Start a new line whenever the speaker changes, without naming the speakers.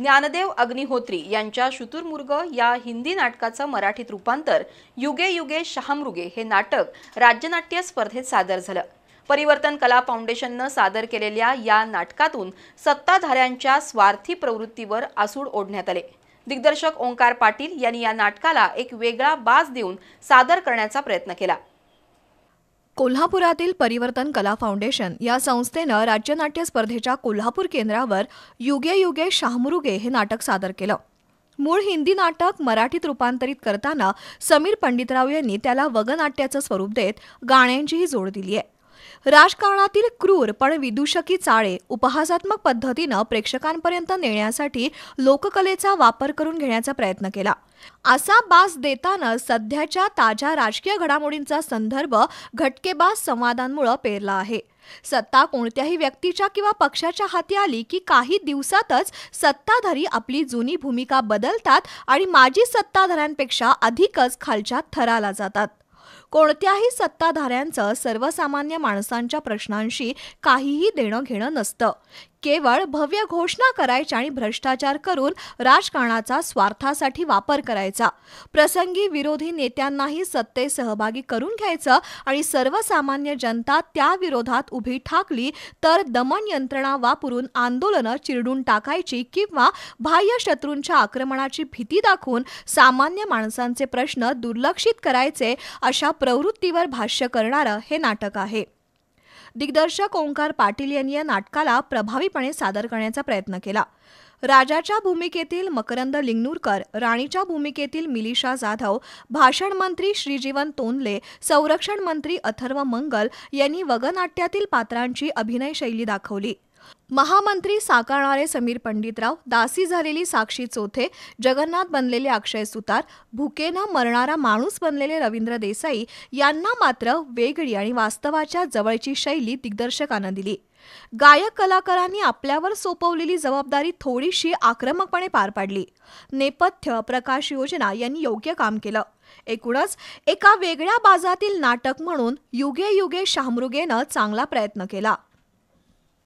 ज्ञानदेव अग्निहोत्री यांच्या शुतुरमुर्ग या हिंदी नाटकाचं मराठीत रूपांतर युगे युगे शहामृगे हे नाटक राज्यनाट्य स्पर्धेत सादर झालं परिवर्तन कला फाउंडेशननं सादर केलेल्या या नाटकातून सत्ताधाऱ्यांच्या स्वार्थी प्रवृत्तीवर आसूड ओढण्यात आले दिग्दर्शक ओंकार पाटील यांनी या नाटकाला एक वेगळा बाज देऊन सादर करण्याचा प्रयत्न केला
कोल्हापुरातील परिवर्तन कला फाउंडेशन या संस्थेनं राज्य नाट्य स्पर्धेच्या कोल्हापूर केंद्रावर युगे युगे शाहमुरुगे हे नाटक सादर केलं मूळ हिंदी नाटक मराठीत रूपांतरित करताना समीर पंडितराव यांनी त्याला वगनाट्याचं स्वरूप देत गाण्यांचीही जोड दिली आहे राजकारणातील क्रूर पण विदूषकी चाळे उपहासात्मक पद्धतीनं प्रेक्षकांपर्यंत नेण्यासाठी लोककलेचा वापर करून घेण्याचा प्रयत्न केला असा बास देताना सध्याच्या ताज्या राजकीय घडामोडींचा संदर्भ घटकेबाज संवादांमुळे पेरला आहे सत्ता कोणत्याही व्यक्तीच्या किंवा पक्षाच्या हाती आली की काही दिवसातच सत्ताधारी आपली जुनी भूमिका बदलतात आणि माजी सत्ताधाऱ्यांपेक्षा अधिकच खालच्या थराला जातात कोणत्याही सत्ताधाऱ्यांचं सर्वसामान्य माणसांच्या प्रश्नांशी काहीही देणं घेणं नसतं केवळ भव्य घोषणा करायच्या आणि भ्रष्टाचार करून राजकारणाचा स्वार्थासाठी वापर करायचा प्रसंगी विरोधी नेत्यांनाही सत्तेत सहभागी करून घ्यायचं आणि सर्वसामान्य जनता त्या विरोधात उभी ठाकली तर दमन यंत्रणा वापरून आंदोलनं चिरडून टाकायची किंवा बाह्य शत्रूंच्या आक्रमणाची भीती दाखवून सामान्य माणसांचे प्रश्न दुर्लक्षित करायचे अशा प्रवृत्तीवर भाष्य करणारं हे नाटक आहे दिग्दर्शक ओंकार पाटील यांनी या नाटकाला प्रभावीपणे सादर करण्याचा प्रयत्न केला राजाच्या भूमिकेतील मकरंद लिंगनूरकर राणीच्या भूमिकेतील मिलिशा जाधव भाषण मंत्री श्रीजीवन तोंडले संरक्षण मंत्री अथर्व मंगल यांनी वगनाट्यातील पात्रांची अभिनय शैली दाखवली महामंत्री साकारणारे समीर पंडितराव दासी झालेली साक्षी चोथे जगन्नाथ बनलेले अक्षय सुतार भुकेनं मरणारा माणूस बनलेले रवींद्र देसाई यांना मात्र वेगळी आणि वास्तवाच्या जवळची शैली दिग्दर्शकानं दिली गायक कलाकारांनी आपल्यावर सोपवलेली जबाबदारी थोडीशी आक्रमकपणे पार पाडली नेपथ्य प्रकाश योजना यांनी योग्य काम केलं एकूणच एका वेगळ्या बाजातील नाटक म्हणून युगे युगे शामृगेनं चांगला प्रयत्न केला